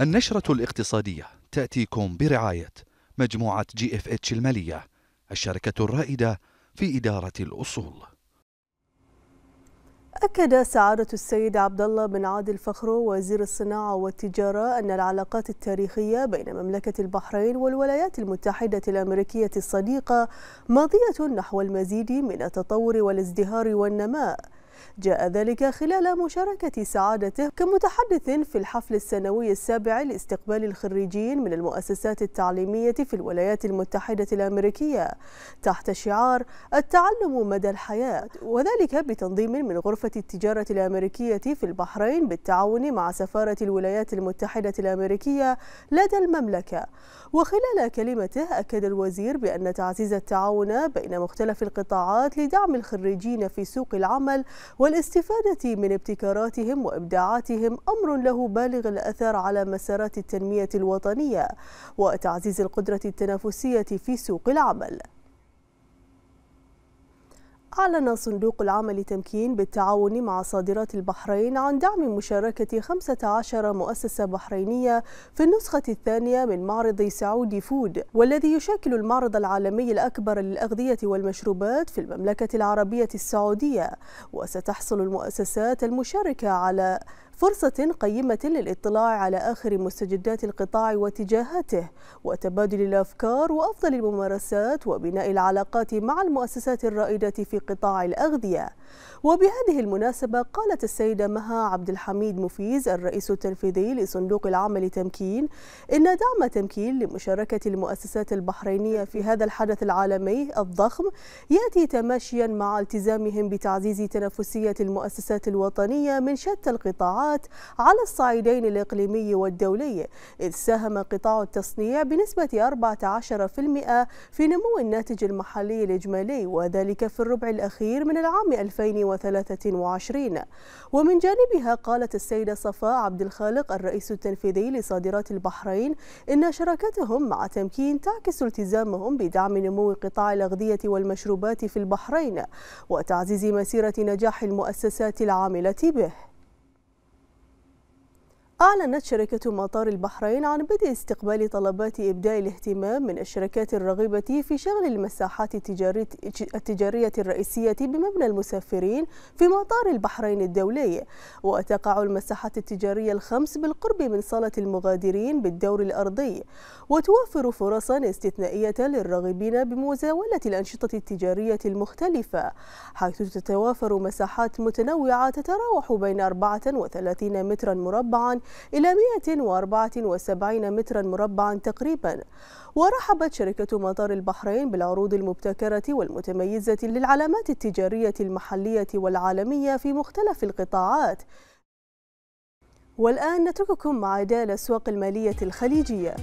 النشرة الاقتصادية تأتيكم برعاية مجموعة جي اف اتش المالية الشركة الرائدة في إدارة الأصول أكد سعادة السيد عبد الله بن عادل فخرو وزير الصناعة والتجارة أن العلاقات التاريخية بين مملكة البحرين والولايات المتحدة الأمريكية الصديقة ماضية نحو المزيد من التطور والازدهار والنماء جاء ذلك خلال مشاركة سعادته كمتحدث في الحفل السنوي السابع لاستقبال الخريجين من المؤسسات التعليمية في الولايات المتحدة الأمريكية تحت شعار التعلم مدى الحياة وذلك بتنظيم من غرفة التجارة الأمريكية في البحرين بالتعاون مع سفارة الولايات المتحدة الأمريكية لدى المملكة وخلال كلمته أكد الوزير بأن تعزيز التعاون بين مختلف القطاعات لدعم الخريجين في سوق العمل والاستفادة من ابتكاراتهم وإبداعاتهم أمر له بالغ الأثر على مسارات التنمية الوطنية وتعزيز القدرة التنافسية في سوق العمل أعلن صندوق العمل لتمكين بالتعاون مع صادرات البحرين عن دعم مشاركة 15 مؤسسة بحرينية في النسخة الثانية من معرض سعودي فود والذي يشكل المعرض العالمي الأكبر للأغذية والمشروبات في المملكة العربية السعودية وستحصل المؤسسات المشاركة على فرصة قيمة للاطلاع على آخر مستجدات القطاع واتجاهاته وتبادل الأفكار وأفضل الممارسات وبناء العلاقات مع المؤسسات الرائدة في قطاع الأغذية وبهذه المناسبة قالت السيدة مها عبد الحميد مفيز الرئيس التنفيذي لصندوق العمل تمكين إن دعم تمكين لمشاركة المؤسسات البحرينية في هذا الحدث العالمي الضخم يأتي تماشيا مع التزامهم بتعزيز تنافسية المؤسسات الوطنية من شتى القطاعات الصناعات على الصعيدين الإقليمي والدولي إذ ساهم قطاع التصنيع بنسبة 14% في نمو الناتج المحلي الإجمالي وذلك في الربع الأخير من العام 2023 ومن جانبها قالت السيدة صفاء عبد الخالق الرئيس التنفيذي لصادرات البحرين إن شراكتهم مع تمكين تعكس التزامهم بدعم نمو قطاع الأغذية والمشروبات في البحرين وتعزيز مسيرة نجاح المؤسسات العاملة به أعلنت شركة مطار البحرين عن بدء استقبال طلبات إبداء الاهتمام من الشركات الرغبة في شغل المساحات التجارية الرئيسية بمبنى المسافرين في مطار البحرين الدولي وتقع المساحات التجارية الخمس بالقرب من صالة المغادرين بالدور الأرضي وتوفر فرصا استثنائية للراغبين بمزاولة الأنشطة التجارية المختلفة حيث تتوافر مساحات متنوعة تتراوح بين 34 مترا مربعا إلى 174 مترا مربعا تقريبا ورحبت شركة مطار البحرين بالعروض المبتكرة والمتميزة للعلامات التجارية المحلية والعالمية في مختلف القطاعات والآن نترككم مع دال الأسواق المالية الخليجية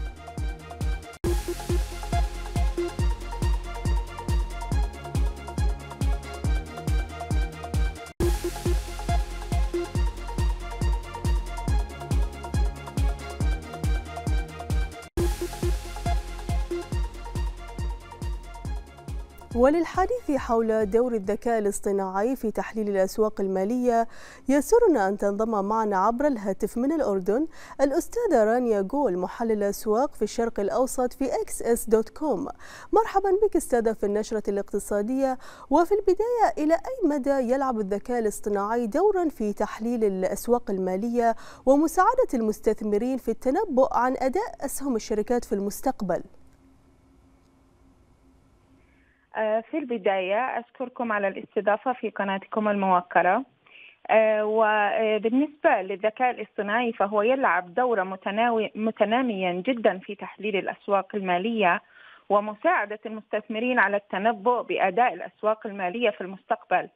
وللحديث حول دور الذكاء الاصطناعي في تحليل الأسواق المالية يسرنا أن تنضم معنا عبر الهاتف من الأردن الأستاذة رانيا جول محلل أسواق في الشرق الأوسط في اكس اس دوت كوم مرحبا بك أستاذة في النشرة الاقتصادية وفي البداية إلى أي مدى يلعب الذكاء الاصطناعي دورا في تحليل الأسواق المالية ومساعدة المستثمرين في التنبؤ عن أداء أسهم الشركات في المستقبل؟ آه، في البداية أشكركم على الاستضافة في قناتكم الموقرة آه، وبالنسبة آه، للذكاء الاصطناعي فهو يلعب دورا متناميا جدا في تحليل الأسواق المالية ومساعدة المستثمرين على التنبؤ بأداء الأسواق المالية في المستقبل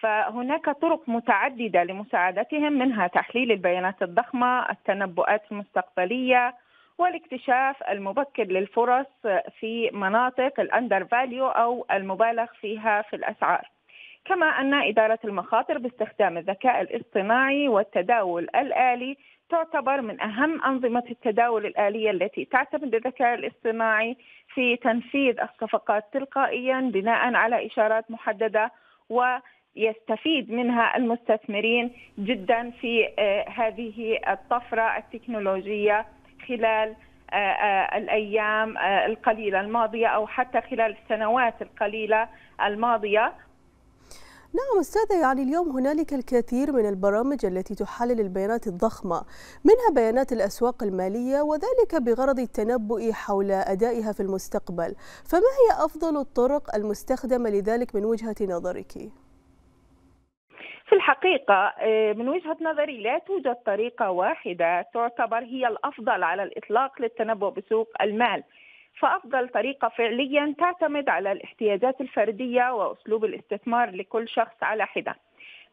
فهناك طرق متعددة لمساعدتهم منها تحليل البيانات الضخمة التنبؤات المستقبلية والاكتشاف المبكر للفرص في مناطق الاندر فاليو او المبالغ فيها في الاسعار. كما ان اداره المخاطر باستخدام الذكاء الاصطناعي والتداول الالي تعتبر من اهم انظمه التداول الاليه التي تعتمد الذكاء الاصطناعي في تنفيذ الصفقات تلقائيا بناء على اشارات محدده ويستفيد منها المستثمرين جدا في آه، هذه الطفره التكنولوجيه خلال آه، آه، الايام آه، القليله الماضيه او حتى خلال السنوات القليله الماضيه نعم أستاذة يعني اليوم هنالك الكثير من البرامج التي تحلل البيانات الضخمة منها بيانات الأسواق المالية وذلك بغرض التنبؤ حول أدائها في المستقبل فما هي أفضل الطرق المستخدمة لذلك من وجهة نظرك؟ في الحقيقة آه، من وجهة نظري لا توجد طريقة واحدة تعتبر هي الأفضل على الإطلاق للتنبؤ بسوق المال فأفضل طريقة فعليا تعتمد على الاحتياجات الفردية وأسلوب الاستثمار لكل شخص على حدة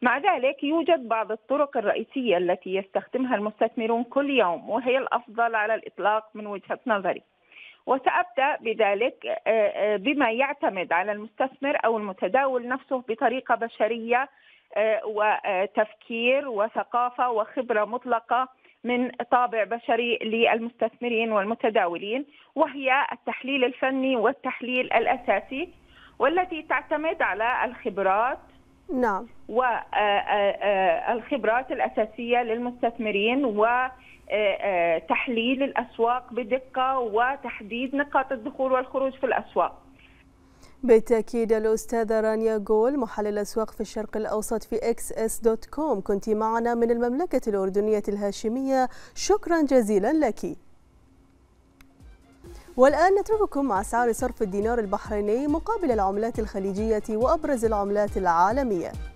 مع ذلك يوجد بعض الطرق الرئيسية التي يستخدمها المستثمرون كل يوم وهي الأفضل على الإطلاق من وجهة نظري وسأبدأ بذلك آه، آه، بما يعتمد على المستثمر أو المتداول نفسه بطريقة بشرية وتفكير آه، وثقافه وخبره مطلقه من طابع بشري للمستثمرين والمتداولين وهي التحليل الفني والتحليل الاساسي والتي تعتمد على الخبرات نعم والخبرات آه، آه، الاساسيه للمستثمرين وتحليل الاسواق بدقه وتحديد نقاط الدخول والخروج في الاسواق بالتأكيد الأستاذة رانيا جول محلل أسواق في الشرق الأوسط في اكس اس دوت كوم كنت معنا من المملكة الأردنية الهاشمية شكرا جزيلا لك والآن نترككم مع أسعار صرف الدينار البحريني مقابل العملات الخليجية وأبرز العملات العالمية